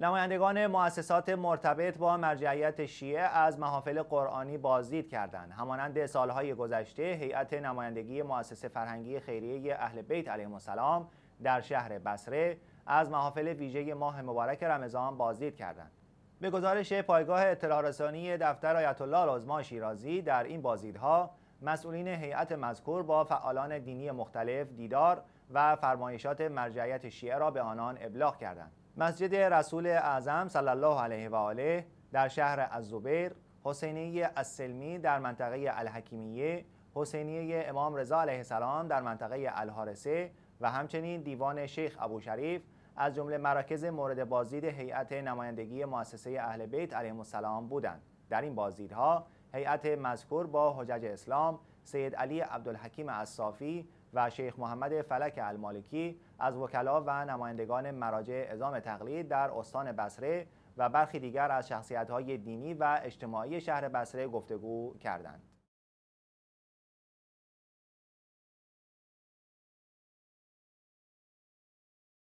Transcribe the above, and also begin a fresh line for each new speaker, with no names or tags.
نمایندگان مؤسسات مرتبط با مرجعیت شیعه از محافل قرآنی بازدید کردند همانند سالهای گذشته هیئت نمایندگی مؤسسه فرهنگی خیریه اهل بیت علیهم السلام در شهر بصره از محافل ویژه ماه مبارک رمضان بازدید کردند به گزارش پایگاه اطلاع رسانی دفتر آیت الله العظما شیرازی در این بازدیدها مسئولین هیئت مذکور با فعالان دینی مختلف دیدار و فرمایشات مرجعیت شیعه را به آنان ابلاغ کردند مسجد رسول اعظم صلی الله علیه و آله در شهر الزبیر حسینیه السلمی در منطقه الحکیمیه حسینیه امام رضا علیه السلام در منطقه الحارسه و همچنین دیوان شیخ ابو شریف از جمله مراکز مورد بازدید هیئت نمایندگی مؤسسه اهل بیت علیهم السلام بودند در این بازدیدها هیئت مذکور با حجج اسلام سید علی عبدالحکیم اصافی و شیخ محمد فلک المالکی از وکلا و نمایندگان مراجع اعزام تقلید در استان بصره و برخی دیگر از شخصیت‌های دینی و اجتماعی شهر بصره گفتگو کردند.